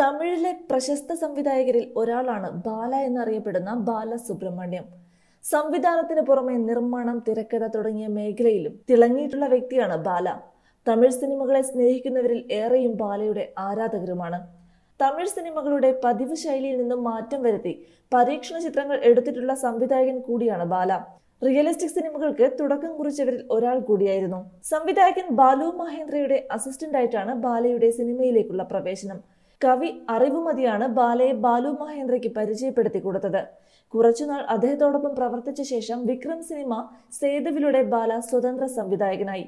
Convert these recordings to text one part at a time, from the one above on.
തമിഴിലെ പ്രശസ്ത സംവിധായകരിൽ ഒരാളാണ് ബാല എന്നറിയപ്പെടുന്ന ബാല സുബ്രഹ്മണ്യം സംവിധാനത്തിന് പുറമെ നിർമ്മാണം തിരക്കഥ തുടങ്ങിയ മേഖലയിലും തിളങ്ങിയിട്ടുള്ള വ്യക്തിയാണ് ബാല തമിഴ് സിനിമകളെ സ്നേഹിക്കുന്നവരിൽ ഏറെയും ബാലയുടെ ആരാധകരുമാണ് തമിഴ് സിനിമകളുടെ പതിവ് ശൈലിയിൽ നിന്നും മാറ്റം വരുത്തി പരീക്ഷണ ചിത്രങ്ങൾ എടുത്തിട്ടുള്ള സംവിധായകൻ കൂടിയാണ് ബാല റിയലിസ്റ്റിക് സിനിമകൾക്ക് തുടക്കം കുറിച്ചവരിൽ ഒരാൾ കൂടിയായിരുന്നു സംവിധായകൻ ബാലു മഹേന്ദ്രയുടെ അസിസ്റ്റന്റായിട്ടാണ് ബാലയുടെ സിനിമയിലേക്കുള്ള പ്രവേശനം കവി അറിവുമതിയാണ് ബാലയെ ബാലു മഹേന്ദ്രയ്ക്ക് പരിചയപ്പെടുത്തി കൊടുത്തത് കുറച്ചുനാൾ അദ്ദേഹത്തോടൊപ്പം പ്രവർത്തിച്ച ശേഷം വിക്രം സിനിമ സേതുവിലൂടെ ബാല സ്വതന്ത്ര സംവിധായകനായി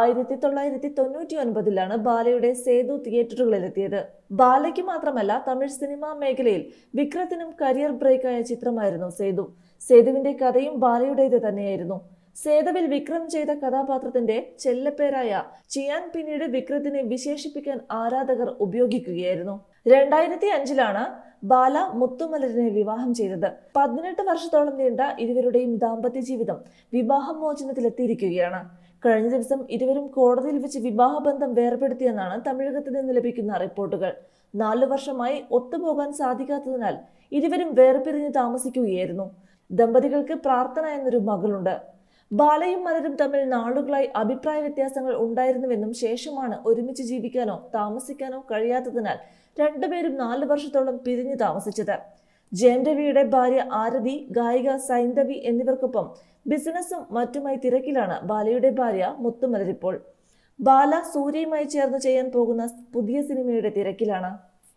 ആയിരത്തി തൊള്ളായിരത്തി തൊണ്ണൂറ്റി ഒൻപതിലാണ് ബാലയുടെ സേതു തിയേറ്ററുകളിലെത്തിയത് ബാലയ്ക്ക് മാത്രമല്ല തമിഴ് സിനിമാ മേഖലയിൽ വിക്രത്തിനും കരിയർ ബ്രേക്കായ ചിത്രമായിരുന്നു സേതു സേതുവിന്റെ കഥയും ബാലയുടേത് തന്നെയായിരുന്നു സേതവിൽ വിക്രം ചെയ്ത കഥാപാത്രത്തിന്റെ ചെല്ലപ്പേരായ ചിയാൻ പിന്നീട് വിക്രത്തിനെ വിശേഷിപ്പിക്കാൻ ആരാധകർ ഉപയോഗിക്കുകയായിരുന്നു രണ്ടായിരത്തി അഞ്ചിലാണ് ബാല മുത്തുമലരനെ വിവാഹം ചെയ്തത് പതിനെട്ട് വർഷത്തോളം നീണ്ട ഇരുവരുടെയും ദാമ്പത്യ ജീവിതം വിവാഹമോചനത്തിലെത്തിയിരിക്കുകയാണ് കഴിഞ്ഞ ദിവസം ഇരുവരും കോടതിയിൽ വെച്ച് വിവാഹബന്ധം വേർപെടുത്തിയെന്നാണ് തമിഴകത്ത് നിന്ന് ലഭിക്കുന്ന റിപ്പോർട്ടുകൾ നാലു വർഷമായി ഒത്തുപോകാൻ സാധിക്കാത്തതിനാൽ ഇരുവരും വേർപിരിഞ്ഞ് താമസിക്കുകയായിരുന്നു ദമ്പതികൾക്ക് പ്രാർത്ഥന എന്നൊരു മകളുണ്ട് ബാലയും മലരും തമ്മിൽ നാളുകളായി അഭിപ്രായ വ്യത്യാസങ്ങൾ ഉണ്ടായിരുന്നുവെന്നും ശേഷമാണ് ഒരുമിച്ച് ജീവിക്കാനോ താമസിക്കാനോ കഴിയാത്തതിനാൽ രണ്ടുപേരും നാല് വർഷത്തോളം പിരിഞ്ഞു താമസിച്ചത് ജയന്തവിയുടെ ഭാര്യ ആരതി ഗായിക സൈന്ധവി എന്നിവർക്കൊപ്പം ബിസിനസ്സും മറ്റുമായി തിരക്കിലാണ് ബാലയുടെ ഭാര്യ മുത്തുമലരിപ്പോൾ ബാല സൂര്യയുമായി ചേർന്ന് ചെയ്യാൻ പോകുന്ന പുതിയ സിനിമയുടെ തിരക്കിലാണ്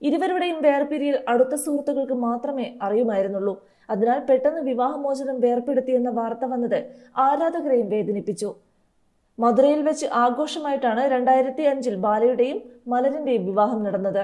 ഇരുവരുടെയും വേർപിരിയിൽ അടുത്ത സുഹൃത്തുക്കൾക്ക് മാത്രമേ അറിയുമായിരുന്നുള്ളൂ അതിനാൽ പെട്ടെന്ന് വിവാഹമോചനം വേർപ്പെടുത്തിയെന്ന വാർത്ത വന്നത് ആരാധകരെയും വേദനിപ്പിച്ചു മധുരയിൽ വെച്ച് ആഘോഷമായിട്ടാണ് രണ്ടായിരത്തി അഞ്ചിൽ ബാലയുടെയും മലരിന്റെയും വിവാഹം നടന്നത്